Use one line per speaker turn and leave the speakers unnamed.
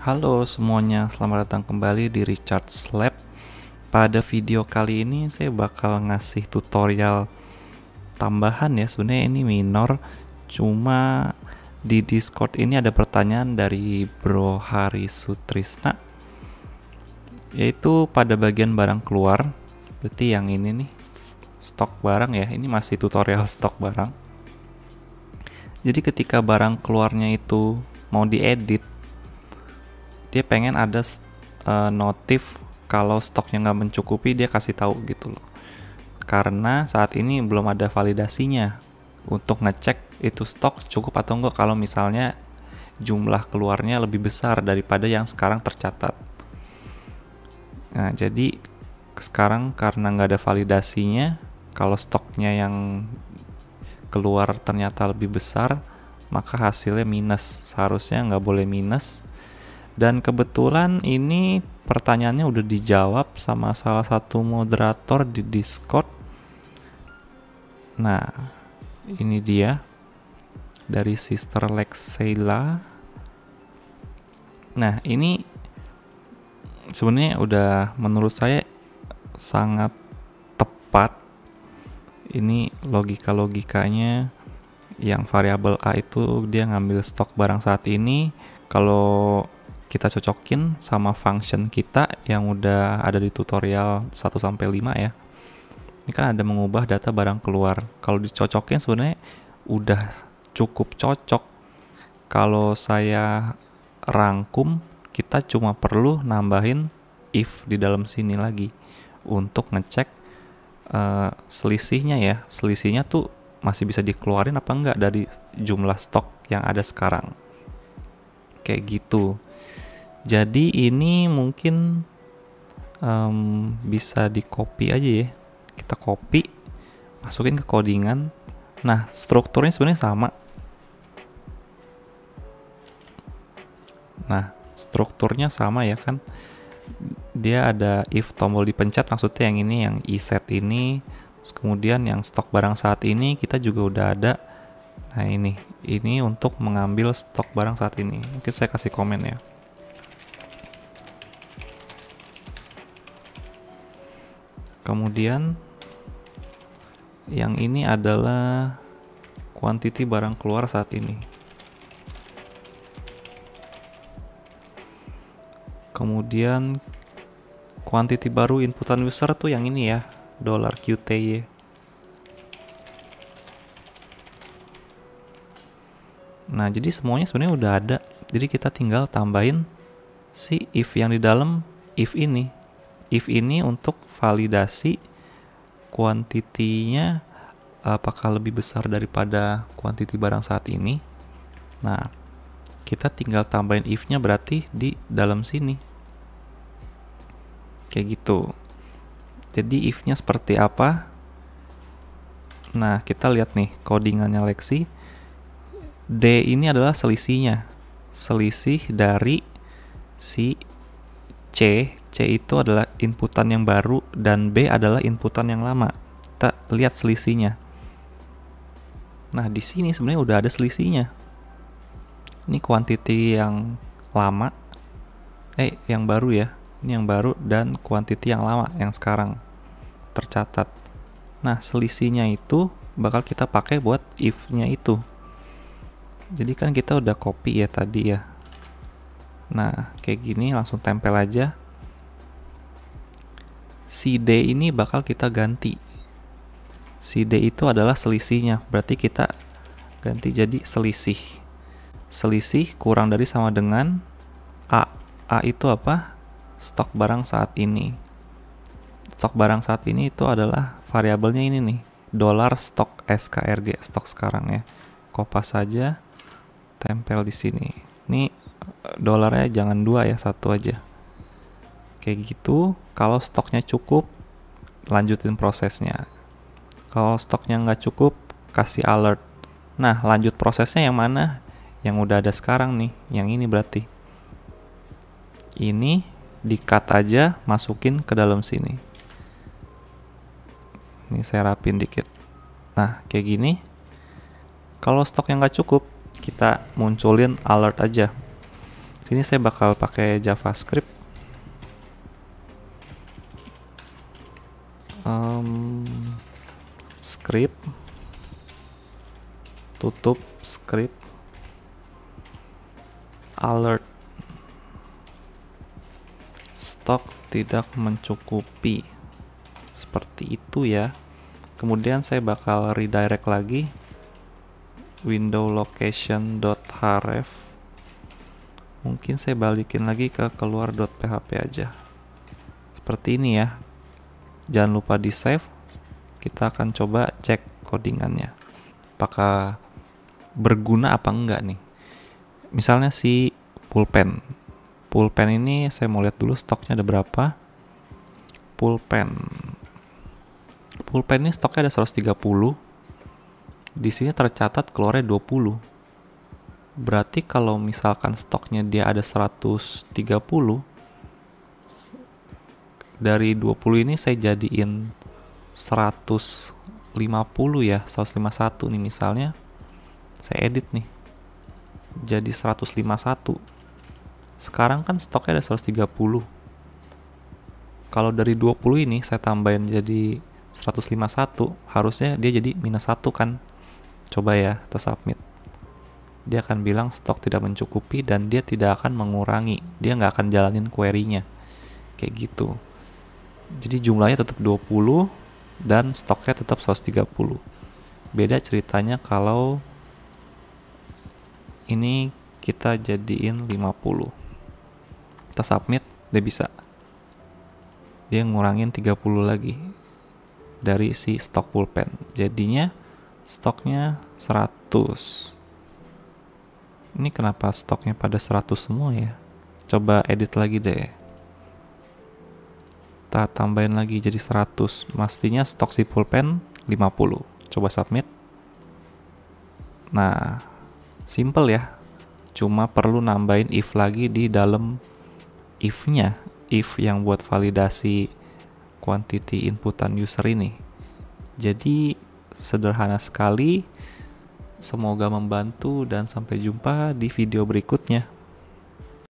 Halo semuanya, selamat datang kembali di Richard Lab. Pada video kali ini saya bakal ngasih tutorial tambahan ya. Sebenarnya ini minor, cuma di Discord ini ada pertanyaan dari Bro Hari Sutrisna yaitu pada bagian barang keluar. Berarti yang ini nih stok barang ya. Ini masih tutorial stok barang. Jadi ketika barang keluarnya itu mau diedit dia pengen ada uh, notif kalau stoknya nggak mencukupi dia kasih tahu gitu loh karena saat ini belum ada validasinya untuk ngecek itu stok cukup atau enggak kalau misalnya jumlah keluarnya lebih besar daripada yang sekarang tercatat. Nah, jadi sekarang karena nggak ada validasinya, kalau stoknya yang keluar ternyata lebih besar, maka hasilnya minus. Seharusnya nggak boleh minus, dan kebetulan ini pertanyaannya udah dijawab sama salah satu moderator di Discord. Nah, ini dia dari Sister Lexela. Nah, ini sebenarnya udah menurut saya sangat tepat. Ini logika-logikanya yang variabel A itu dia ngambil stok barang saat ini. Kalau kita cocokin sama function kita yang udah ada di tutorial 1 sampai 5 ya. Ini kan ada mengubah data barang keluar. Kalau dicocokin sebenarnya udah cukup cocok. Kalau saya rangkum, kita cuma perlu nambahin if di dalam sini lagi untuk ngecek uh, selisihnya ya. Selisihnya tuh masih bisa dikeluarin apa enggak dari jumlah stok yang ada sekarang. Kayak gitu. Jadi ini mungkin um, bisa di copy aja ya. Kita copy, masukin ke codingan. Nah, strukturnya sebenarnya sama. Nah, strukturnya sama ya kan. Dia ada if tombol dipencet maksudnya yang ini yang iset ini Terus kemudian yang stok barang saat ini kita juga udah ada. Nah ini, ini untuk mengambil stok barang saat ini. Mungkin saya kasih komen ya. kemudian yang ini adalah quantity barang keluar saat ini kemudian quantity baru inputan user tuh yang ini ya dollar QTY nah jadi semuanya sebenarnya udah ada jadi kita tinggal tambahin si if yang di dalam if ini if ini untuk validasi kuantitinya apakah lebih besar daripada kuantiti barang saat ini. Nah, kita tinggal tambahin if-nya berarti di dalam sini. Kayak gitu. Jadi if-nya seperti apa? Nah, kita lihat nih codingannya Lexi. D ini adalah selisihnya. Selisih dari si C, C itu adalah inputan yang baru dan B adalah inputan yang lama. Kita lihat selisihnya. Nah, di sini sebenarnya udah ada selisihnya. Ini kuantiti yang lama eh yang baru ya. Ini yang baru dan kuantiti yang lama yang sekarang tercatat. Nah, selisihnya itu bakal kita pakai buat if-nya itu. Jadi kan kita udah copy ya tadi ya. Nah, kayak gini langsung tempel aja si D ini bakal kita ganti. Si D itu adalah selisihnya, berarti kita ganti jadi selisih. Selisih kurang dari sama dengan A. A itu apa? Stok barang saat ini. Stok barang saat ini itu adalah variabelnya ini nih, dolar stok SKRG, stok sekarang ya. Kopas saja tempel di sini. Ini eh, dolarnya jangan dua ya, satu aja kayak gitu kalau stoknya cukup lanjutin prosesnya kalau stoknya nggak cukup kasih alert nah lanjut prosesnya yang mana yang udah ada sekarang nih yang ini berarti ini di cut aja masukin ke dalam sini ini saya rapin dikit nah kayak gini kalau stoknya nggak cukup kita munculin alert aja sini saya bakal pakai javascript script tutup script alert stok tidak mencukupi seperti itu ya kemudian saya bakal redirect lagi window location location.href mungkin saya balikin lagi ke keluar.php aja seperti ini ya jangan lupa di save kita akan coba cek codingannya apakah berguna apa enggak nih misalnya si pulpen pulpen ini saya mau lihat dulu stoknya ada berapa pulpen pulpen ini stoknya ada 130 di sini tercatat keluarnya 20 berarti kalau misalkan stoknya dia ada 130 dari 20 ini saya jadiin 150 ya 151 nih misalnya saya edit nih jadi 151 sekarang kan stoknya ada 130 kalau dari 20 ini saya tambahin jadi 151 harusnya dia jadi minus 1 kan coba ya kita submit dia akan bilang stok tidak mencukupi dan dia tidak akan mengurangi dia nggak akan jalanin query-nya kayak gitu jadi jumlahnya tetap 20 dan stoknya tetap 130 beda ceritanya kalau ini kita jadiin 50 kita submit dia bisa dia ngurangin 30 lagi dari si stok pulpen jadinya stoknya 100 ini kenapa stoknya pada 100 semua ya coba edit lagi deh kita tambahin lagi jadi 100 pastinya stok si pulpen 50 coba submit nah simple ya cuma perlu nambahin if lagi di dalam if nya if yang buat validasi quantity inputan user ini jadi sederhana sekali semoga membantu dan sampai jumpa di video berikutnya